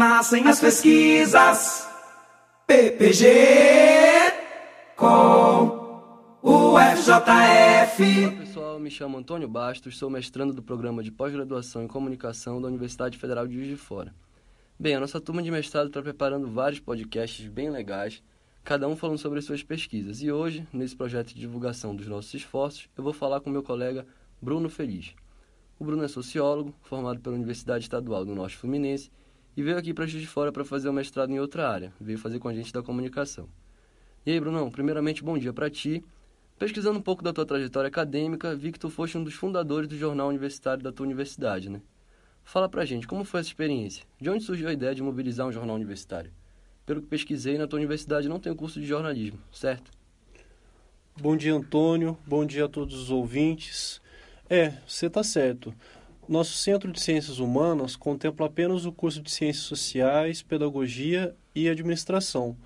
nascem as pesquisas. PPG com o FJF. Olá pessoal, me chamo Antônio Bastos, sou mestrando do programa de pós-graduação em comunicação da Universidade Federal de Juiz de Fora. Bem, a nossa turma de mestrado está preparando vários podcasts bem legais, cada um falando sobre suas pesquisas. E hoje, nesse projeto de divulgação dos nossos esforços, eu vou falar com meu colega Bruno Feliz. O Bruno é sociólogo, formado pela Universidade Estadual do Norte Fluminense e veio aqui para Juiz de Fora para fazer o mestrado em outra área, veio fazer com a gente da comunicação. E aí, Brunão, primeiramente, bom dia para ti. Pesquisando um pouco da tua trajetória acadêmica, vi que tu foste um dos fundadores do jornal universitário da tua universidade, né? Fala pra gente, como foi essa experiência? De onde surgiu a ideia de mobilizar um jornal universitário? Pelo que pesquisei, na tua universidade não tem curso de jornalismo, certo? Bom dia, Antônio. Bom dia a todos os ouvintes. É, você está certo. Nosso Centro de Ciências Humanas contempla apenas o curso de Ciências Sociais, Pedagogia e Administração.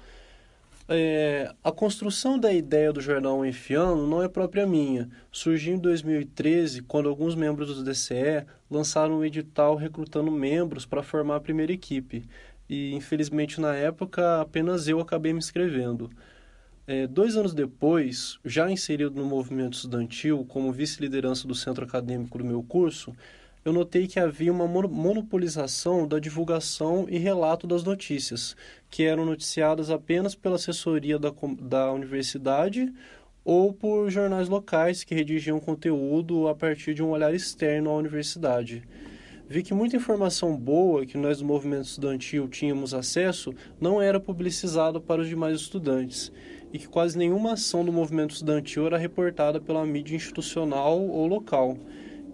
É, a construção da ideia do jornal enfiano não é própria minha. Surgiu em 2013, quando alguns membros do DCE lançaram um edital recrutando membros para formar a primeira equipe. E, infelizmente, na época, apenas eu acabei me inscrevendo. É, dois anos depois, já inserido no movimento estudantil como vice-liderança do centro acadêmico do meu curso, eu notei que havia uma monopolização da divulgação e relato das notícias, que eram noticiadas apenas pela assessoria da, da universidade ou por jornais locais que redigiam conteúdo a partir de um olhar externo à universidade. Vi que muita informação boa que nós do movimento estudantil tínhamos acesso não era publicizada para os demais estudantes e que quase nenhuma ação do movimento estudantil era reportada pela mídia institucional ou local.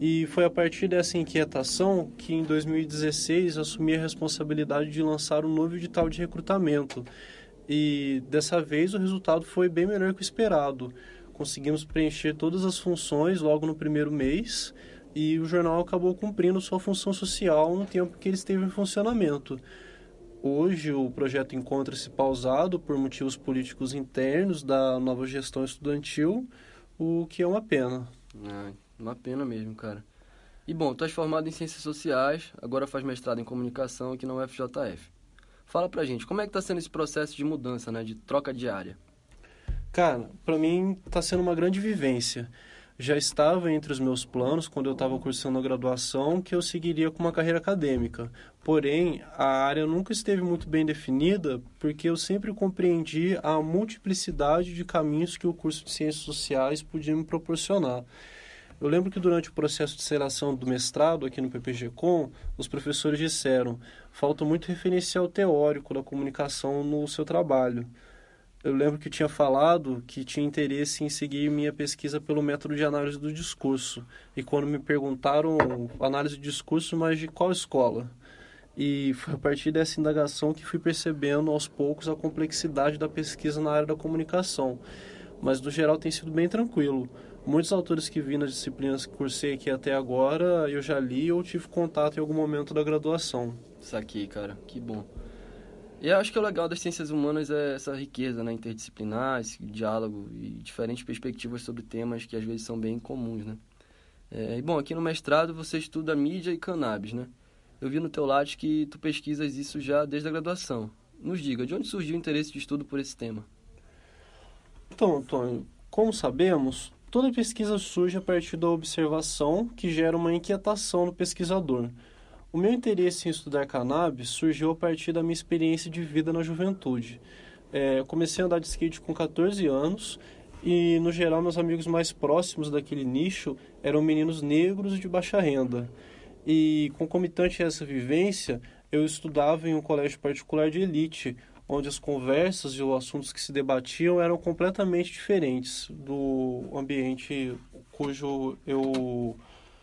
E foi a partir dessa inquietação que, em 2016, assumi a responsabilidade de lançar um novo edital de recrutamento. E dessa vez o resultado foi bem melhor que o esperado. Conseguimos preencher todas as funções logo no primeiro mês e o jornal acabou cumprindo sua função social no tempo que ele esteve em funcionamento. Hoje o projeto encontra-se pausado por motivos políticos internos da nova gestão estudantil, o que é uma pena. Ah, uma pena mesmo, cara. E bom, tu és formado em Ciências Sociais, agora faz mestrado em Comunicação aqui na UFJF. Fala pra gente, como é que tá sendo esse processo de mudança, né, de troca de área Cara, para mim tá sendo uma grande vivência. Já estava entre os meus planos quando eu estava cursando a graduação que eu seguiria com uma carreira acadêmica. Porém, a área nunca esteve muito bem definida porque eu sempre compreendi a multiplicidade de caminhos que o curso de Ciências Sociais podia me proporcionar. Eu lembro que durante o processo de seleção do mestrado aqui no PPG-Com, os professores disseram: falta muito referencial teórico da comunicação no seu trabalho. Eu lembro que tinha falado que tinha interesse em seguir minha pesquisa pelo método de análise do discurso. E quando me perguntaram análise de discurso, mas de qual escola? E foi a partir dessa indagação que fui percebendo aos poucos a complexidade da pesquisa na área da comunicação mas no geral tem sido bem tranquilo. Muitos autores que vi nas disciplinas que cursei aqui até agora, eu já li ou tive contato em algum momento da graduação. Saquei, cara, que bom. E acho que o legal das ciências humanas é essa riqueza né, interdisciplinar, esse diálogo e diferentes perspectivas sobre temas que às vezes são bem comuns, né? É, e bom, aqui no mestrado você estuda mídia e cannabis, né? Eu vi no teu lado que tu pesquisas isso já desde a graduação. Nos diga, de onde surgiu o interesse de estudo por esse tema? Então, Antônio, como sabemos, toda pesquisa surge a partir da observação que gera uma inquietação no pesquisador. O meu interesse em estudar cannabis surgiu a partir da minha experiência de vida na juventude. É, comecei a andar de skate com 14 anos e, no geral, meus amigos mais próximos daquele nicho eram meninos negros de baixa renda. E, concomitante a essa vivência, eu estudava em um colégio particular de elite, onde as conversas e os assuntos que se debatiam eram completamente diferentes do ambiente cujo eu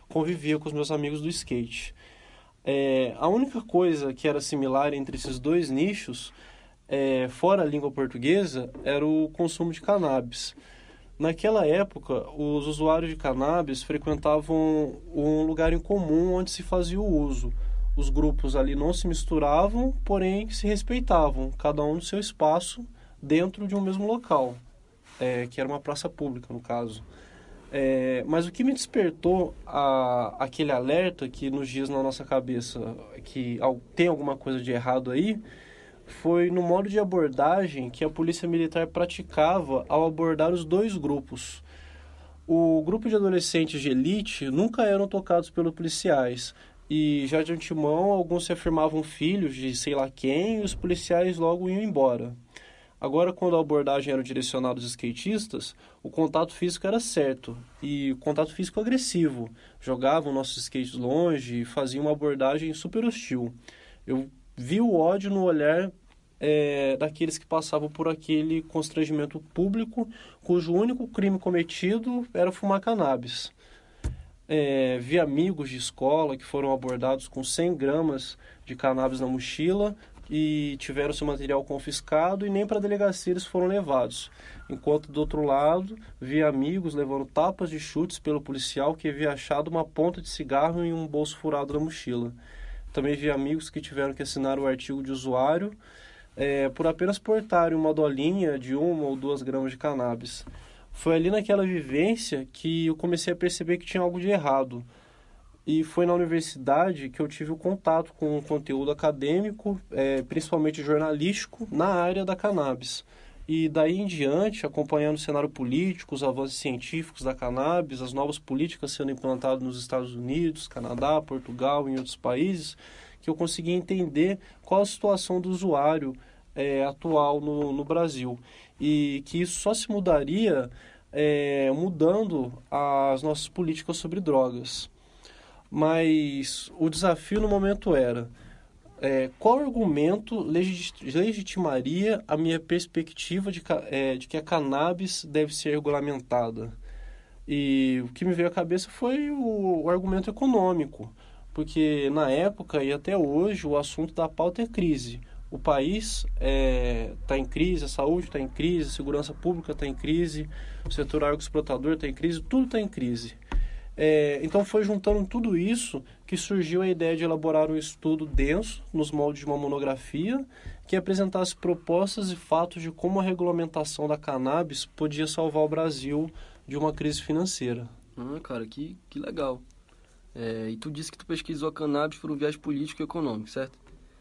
convivia com os meus amigos do skate. É, a única coisa que era similar entre esses dois nichos, é, fora a língua portuguesa, era o consumo de cannabis. Naquela época, os usuários de cannabis frequentavam um lugar em comum onde se fazia o uso os grupos ali não se misturavam, porém se respeitavam, cada um no seu espaço dentro de um mesmo local, é, que era uma praça pública no caso. É, mas o que me despertou a, aquele alerta que nos diz na nossa cabeça que tem alguma coisa de errado aí foi no modo de abordagem que a polícia militar praticava ao abordar os dois grupos. O grupo de adolescentes de elite nunca eram tocados pelos policiais, e já de antemão, alguns se afirmavam filhos de sei lá quem e os policiais logo iam embora. Agora, quando a abordagem era direcionada aos skatistas, o contato físico era certo e o contato físico agressivo. Jogavam nossos skates longe e faziam uma abordagem super hostil. Eu vi o ódio no olhar é, daqueles que passavam por aquele constrangimento público, cujo único crime cometido era fumar cannabis é, vi amigos de escola que foram abordados com 100 gramas de cannabis na mochila e tiveram seu material confiscado e nem para a delegacia eles foram levados. Enquanto do outro lado, vi amigos levando tapas de chutes pelo policial que havia achado uma ponta de cigarro em um bolso furado na mochila. Também vi amigos que tiveram que assinar o artigo de usuário é, por apenas portarem uma dolinha de uma ou duas gramas de cannabis. Foi ali naquela vivência que eu comecei a perceber que tinha algo de errado. E foi na universidade que eu tive o contato com o conteúdo acadêmico, é, principalmente jornalístico, na área da cannabis. E daí em diante, acompanhando o cenário político, os avanços científicos da cannabis, as novas políticas sendo implantadas nos Estados Unidos, Canadá, Portugal e em outros países, que eu consegui entender qual a situação do usuário é, atual no, no Brasil. E que isso só se mudaria é, mudando as nossas políticas sobre drogas. Mas o desafio no momento era é, qual argumento legitimaria a minha perspectiva de, é, de, que a cannabis deve ser regulamentada? E o que me veio à cabeça foi o, o argumento econômico, porque na época e até hoje o assunto da pauta é crise o país está é, tá em crise, a saúde está em crise, a segurança pública está em crise, o setor agroexplorador está em crise, tudo está em crise. É, então foi juntando tudo isso que surgiu a ideia de elaborar um estudo denso, nos moldes de uma monografia, que apresentasse propostas e fatos de como a regulamentação da cannabis podia salvar o Brasil de uma crise financeira. Ah, cara, que, que legal. É, e tu disse que tu pesquisou a cannabis por um viés político e econômico, certo?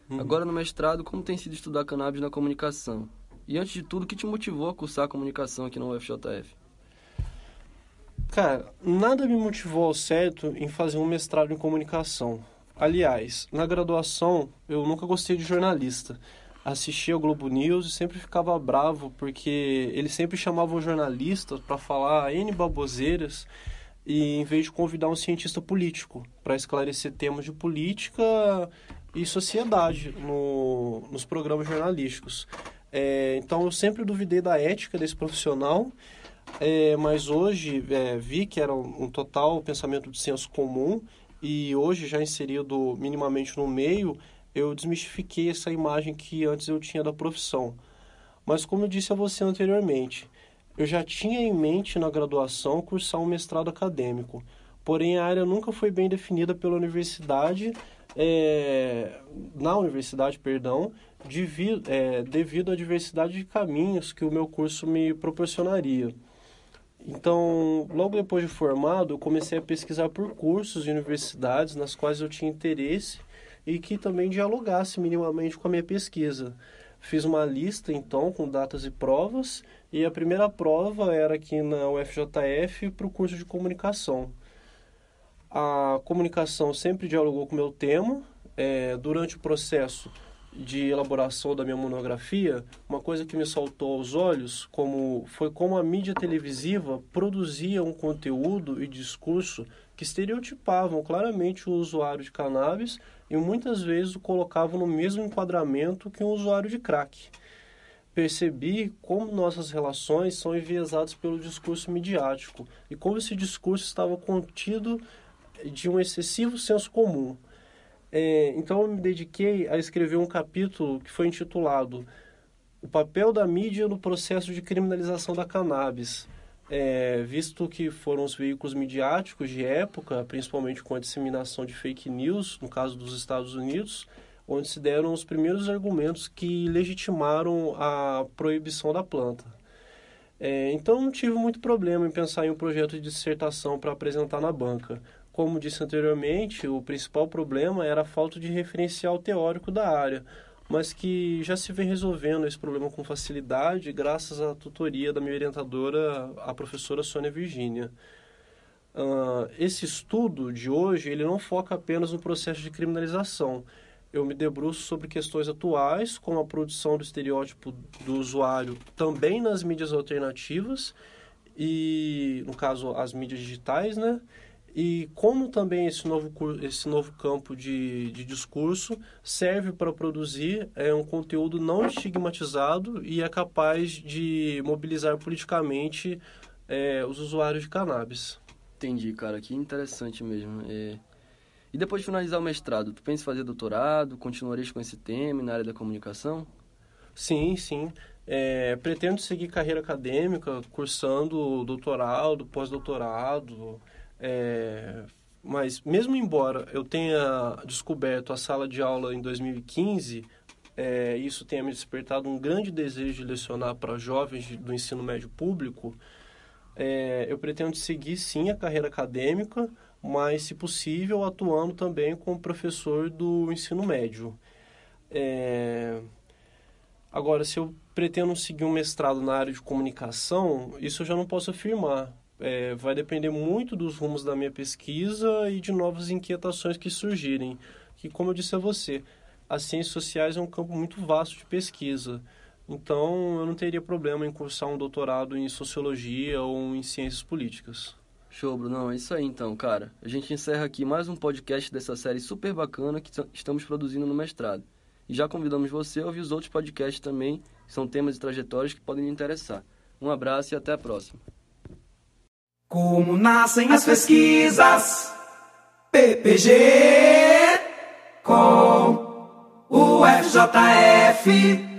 Uhum. Agora no mestrado, como tem sido estudar cannabis na comunicação? E antes de tudo, o que te motivou a cursar a comunicação aqui na UFJF? Cara, nada me motivou ao certo em fazer um mestrado em comunicação. Aliás, na graduação eu nunca gostei de jornalista. Assistia ao Globo News e sempre ficava bravo porque eles sempre chamavam jornalistas para falar N baboseiras e em vez de convidar um cientista político para esclarecer temas de política e sociedade no, nos programas jornalísticos. É, então eu sempre duvidei da ética desse profissional, é, mas hoje é, vi que era um, um, total pensamento de senso comum e hoje já inserido minimamente no meio, eu desmistifiquei essa imagem que antes eu tinha da profissão. Mas como eu disse a você anteriormente, eu já tinha em mente na graduação cursar um mestrado acadêmico, porém a área nunca foi bem definida pela universidade é, na universidade, perdão, devido, é, devido à diversidade de caminhos que o meu curso me proporcionaria. Então, logo depois de formado, eu comecei a pesquisar por cursos e universidades nas quais eu tinha interesse e que também dialogasse minimamente com a minha pesquisa. Fiz uma lista, então, com datas e provas, e a primeira prova era aqui na UFJF para o curso de comunicação a comunicação sempre dialogou com o meu tema. É, durante o processo de elaboração da minha monografia, uma coisa que me saltou aos olhos como foi como a mídia televisiva produzia um conteúdo e discurso que estereotipavam claramente o usuário de cannabis e muitas vezes o colocavam no mesmo enquadramento que um usuário de crack. Percebi como nossas relações são enviesadas pelo discurso midiático e como esse discurso estava contido de um excessivo senso comum. É, então eu me dediquei a escrever um capítulo que foi intitulado O papel da mídia no processo de criminalização da cannabis. É, visto que foram os veículos midiáticos de época, principalmente com a disseminação de fake news, no caso dos Estados Unidos, onde se deram os primeiros argumentos que legitimaram a proibição da planta. É, então não tive muito problema em pensar em um projeto de dissertação para apresentar na banca, como disse anteriormente, o principal problema era a falta de referencial teórico da área, mas que já se vem resolvendo esse problema com facilidade graças à tutoria da minha orientadora, a professora Sônia Virgínia. Uh, esse estudo de hoje ele não foca apenas no processo de criminalização. Eu me debruço sobre questões atuais, como a produção do estereótipo do usuário também nas mídias alternativas e, no caso, as mídias digitais, né? e como também esse novo, esse novo campo de, de discurso serve para produzir é, um conteúdo não estigmatizado e é capaz de mobilizar politicamente é, os usuários de cannabis. Entendi, cara, que interessante mesmo. É... E depois de finalizar o mestrado, tu pensa em fazer doutorado? Continuarias com esse tema na área da comunicação? Sim, sim. É, pretendo seguir carreira acadêmica, cursando doutorado, pós-doutorado. É, mas mesmo embora eu tenha descoberto a sala de aula em 2015, é, isso tenha me despertado um grande desejo de lecionar para jovens do ensino médio público, é, eu pretendo seguir sim a carreira acadêmica, mas se possível atuando também como professor do ensino médio. É... Agora, se eu pretendo seguir um mestrado na área de comunicação, isso eu já não posso afirmar, é, vai depender muito dos rumos da minha pesquisa e de novas inquietações que surgirem. Que, como eu disse a você, as ciências sociais é um campo muito vasto de pesquisa. Então, eu não teria problema em cursar um doutorado em sociologia ou em ciências políticas. Show, Bruno. É isso aí então, cara. A gente encerra aqui mais um podcast dessa série super bacana que estamos produzindo no mestrado. E já convidamos você a ouvir os outros podcasts também, que são temas e trajetórias que podem lhe interessar. Um abraço e até a próxima. Como nascem as pesquisas? PPG com o FJF.